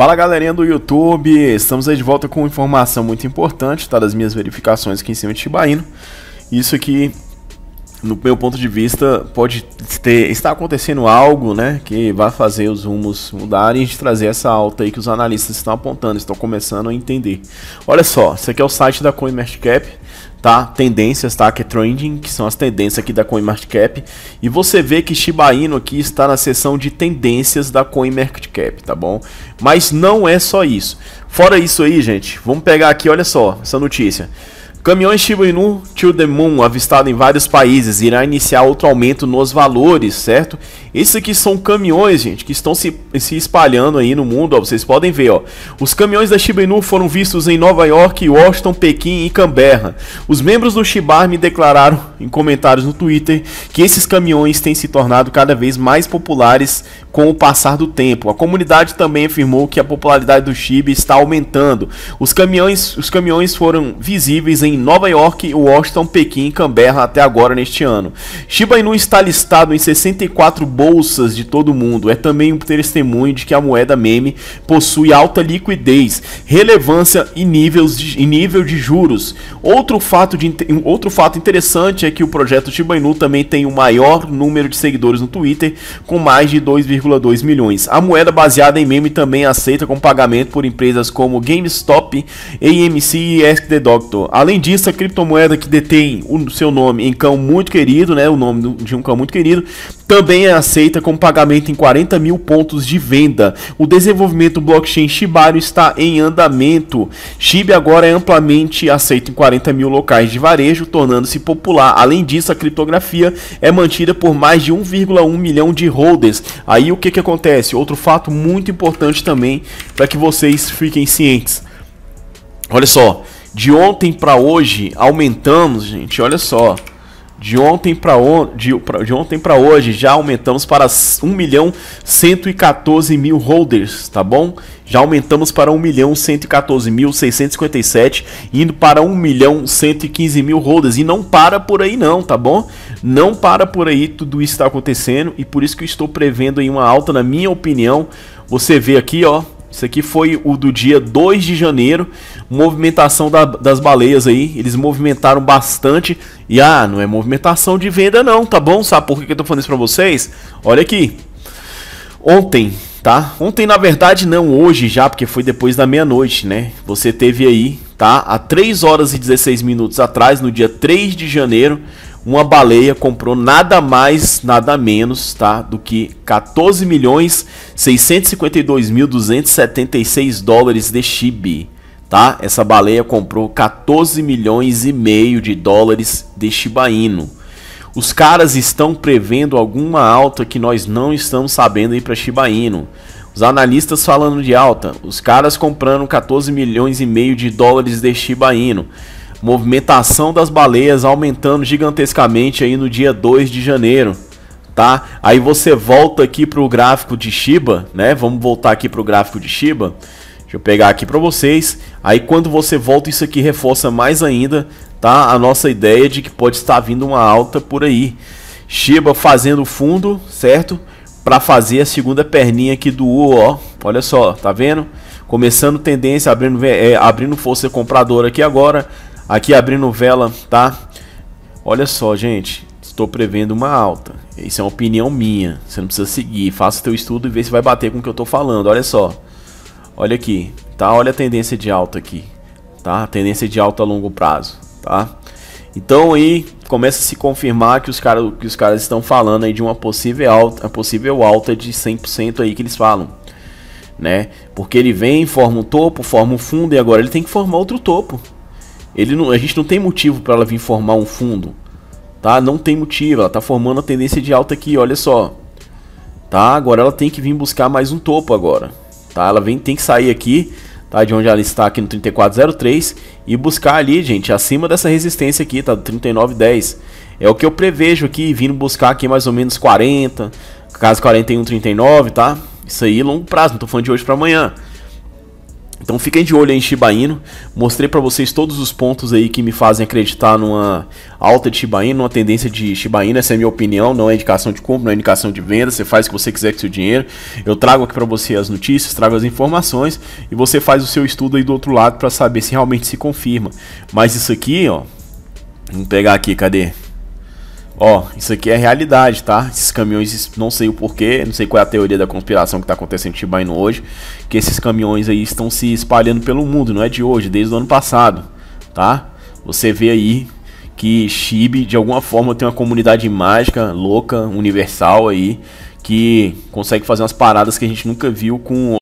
Fala galerinha do YouTube, estamos aí de volta com informação muito importante, tá? Das minhas verificações aqui em cima de Shibaino. Isso aqui, no meu ponto de vista, pode ter, está acontecendo algo, né? Que vai fazer os rumos mudarem e trazer essa alta aí que os analistas estão apontando, estão começando a entender. Olha só, esse aqui é o site da CoinMarketCap tá? Tendências, tá? Que é trending, que são as tendências aqui da CoinMarketCap. E você vê que Shiba Inu aqui está na seção de tendências da CoinMarketCap, tá bom? Mas não é só isso. Fora isso aí, gente, vamos pegar aqui, olha só, essa notícia. Caminhões Shiba Inu to the Moon avistado em vários países irá iniciar outro aumento nos valores, certo? Esses aqui são caminhões, gente, que estão se, se espalhando aí no mundo, ó, vocês podem ver, ó. Os caminhões da Shiba Inu foram vistos em Nova York, Washington, Pequim e Canberra. Os membros do Shiba declararam em comentários no Twitter que esses caminhões têm se tornado cada vez mais populares com o passar do tempo. A comunidade também afirmou que a popularidade do Chibi está aumentando. Os caminhões, os caminhões foram visíveis em Nova York, Washington, Pequim e Canberra até agora neste ano. Shiba Inu está listado em 64 bolsas de todo o mundo. É também um testemunho de que a moeda meme possui alta liquidez, relevância e, níveis de, e nível de juros. Outro fato, de, outro fato interessante é que o projeto Shiba Inu também tem o maior número de seguidores no Twitter, com mais de 2,2 milhões. A moeda baseada em meme também é aceita como pagamento por empresas como GameStop, AMC e Ask the Doctor. Além disso, a criptomoeda que detém o seu nome em cão muito querido, né, o nome de um cão muito querido, também é aceita como pagamento em 40 mil pontos de venda. O desenvolvimento do blockchain Shibari está em andamento. Shiba agora é amplamente aceito em 40 mil locais de varejo, tornando-se popular Além disso, a criptografia é mantida por mais de 1,1 milhão de holders. Aí o que, que acontece? Outro fato muito importante também para que vocês fiquem cientes. Olha só, de ontem para hoje aumentamos, gente, olha só. De ontem para de, de ontem para hoje já aumentamos para 1 milhão 114 mil holders, tá bom? Já aumentamos para 1 milhão 114 mil 657, indo para 1 milhão 115 mil holders e não para por aí não, tá bom? Não para por aí, tudo isso está acontecendo e por isso que eu estou prevendo aí uma alta, na minha opinião. Você vê aqui, ó, isso aqui foi o do dia 2 de janeiro, movimentação da, das baleias aí. Eles movimentaram bastante. E ah, não é movimentação de venda, não, tá bom? Sabe por que eu tô falando isso pra vocês? Olha aqui. Ontem, tá? Ontem, na verdade, não hoje já, porque foi depois da meia-noite, né? Você teve aí, tá? Há 3 horas e 16 minutos atrás, no dia 3 de janeiro, uma baleia comprou nada mais, nada menos, tá? Do que 14 milhões 652 mil dólares de shib, tá? Essa baleia comprou 14 milhões e meio de dólares de Shiba Inu. Os caras estão prevendo alguma alta que nós não estamos sabendo aí para Shiba Inu. Os analistas falando de alta, os caras comprando 14 milhões e meio de dólares de Shiba Inu movimentação das baleias aumentando gigantescamente aí no dia 2 de janeiro, tá? Aí você volta aqui para o gráfico de Shiba, né? Vamos voltar aqui para o gráfico de Shiba. Deixa eu pegar aqui para vocês. Aí quando você volta, isso aqui reforça mais ainda, tá? A nossa ideia de que pode estar vindo uma alta por aí. Shiba fazendo fundo, certo? Para fazer a segunda perninha aqui do U, ó. Olha só, tá vendo? Começando tendência, abrindo, é, abrindo força compradora aqui agora Aqui abrindo vela, tá? Olha só, gente. Estou prevendo uma alta. Isso é uma opinião minha. Você não precisa seguir. Faça o teu estudo e vê se vai bater com o que eu estou falando. Olha só. Olha aqui, tá? Olha a tendência de alta aqui, tá? A tendência de alta a longo prazo, tá? Então aí começa a se confirmar que os caras que os caras estão falando aí de uma possível alta, a possível alta de 100% aí que eles falam, né? Porque ele vem, forma um topo, forma um fundo e agora ele tem que formar outro topo. Ele não, a gente não tem motivo para ela vir formar um fundo, tá? Não tem motivo, ela está formando a tendência de alta aqui, olha só. Tá? Agora ela tem que vir buscar mais um topo agora, tá? Ela vem, tem que sair aqui, tá? De onde ela está aqui no 3403 e buscar ali, gente, acima dessa resistência aqui, tá? Do 3910. É o que eu prevejo aqui, vindo buscar aqui mais ou menos 40, caso 41,39, tá? Isso aí longo prazo, não tô falando de hoje para amanhã. Então fiquem de olho aí em Shiba Inu. Mostrei para vocês todos os pontos aí que me fazem acreditar numa alta de Shiba Inu, numa tendência de Shiba Inu. Essa é a minha opinião, não é indicação de compra, não é indicação de venda. Você faz o que você quiser com seu dinheiro. Eu trago aqui para você as notícias, trago as informações e você faz o seu estudo aí do outro lado para saber se realmente se confirma. Mas isso aqui, ó, vamos pegar aqui, cadê? Ó, isso aqui é realidade, tá? Esses caminhões, não sei o porquê, não sei qual é a teoria da conspiração que tá acontecendo em Chibaino hoje, que esses caminhões aí estão se espalhando pelo mundo, não é de hoje, desde o ano passado, tá? Você vê aí que Chibi, de alguma forma, tem uma comunidade mágica, louca, universal aí, que consegue fazer umas paradas que a gente nunca viu com